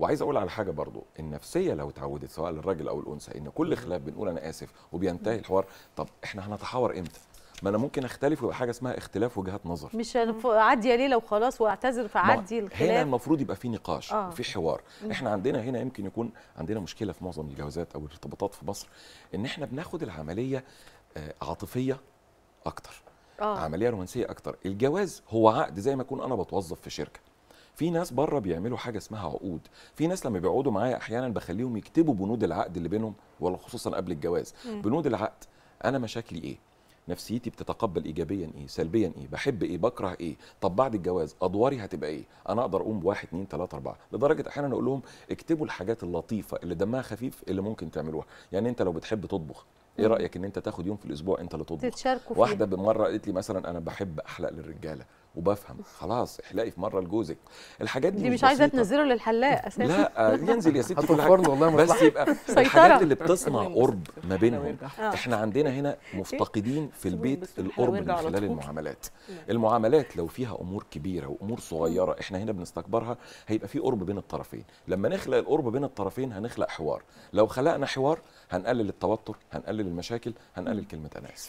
وعايز اقول على حاجه برضو النفسيه لو اتعودت سواء للراجل او الانثى ان كل خلاف بنقول انا اسف وبينتهي الحوار طب احنا هنتحاور امتى ما انا ممكن اختلف ويبقى حاجه اسمها اختلاف وجهات نظر مش عدي يا ليله وخلاص واعتذر فعدي الخلاف هنا المفروض يبقى في نقاش آه. وفي حوار مم. احنا عندنا هنا يمكن يكون عندنا مشكله في معظم الجوازات او الارتباطات في مصر ان احنا بناخد العمليه آه، عاطفيه اكتر آه. عمليه رومانسيه اكتر الجواز هو عقد زي ما اكون انا بتوظف في شركه في ناس بره بيعملوا حاجه اسمها عقود في ناس لما بيقعدوا معايا احيانا بخليهم يكتبوا بنود العقد اللي بينهم ولا خصوصا قبل الجواز م. بنود العقد انا مشاكلي ايه نفسيتي بتتقبل ايجابيا ايه سلبيا ايه بحب ايه بكره ايه طب بعد الجواز ادواري هتبقى ايه انا اقدر اقوم بواحد اتنين تلاته اربعه لدرجه احيانا اقول لهم اكتبوا الحاجات اللطيفه اللي دمها خفيف اللي ممكن تعملوها يعني انت لو بتحب تطبخ ايه رايك ان انت تاخد يوم في الاسبوع انت اللي تطبخ واحده بمره قالت لي مثلا انا بحب احلق للرجاله وبفهم خلاص احلقي في مره لجوزك الحاجات دي, دي مش, مش عايزه تنزله للحلاق اساسا لا آه، ينزل يا ستي في حاجه والله بس يبقى الحاجات اللي بتصنع قرب ما بينهم آه، احنا عندنا هنا إيه؟ مفتقدين في البيت القرب من خلال المعاملات المعاملات لو فيها امور كبيره وامور صغيره احنا هنا بنستكبرها هيبقى في قرب بين الطرفين لما نخلق القرب بين الطرفين هنخلق حوار لو خلقنا حوار هنقلل التوتر هنقلل المشاكل هنقلل كلمه انا اسف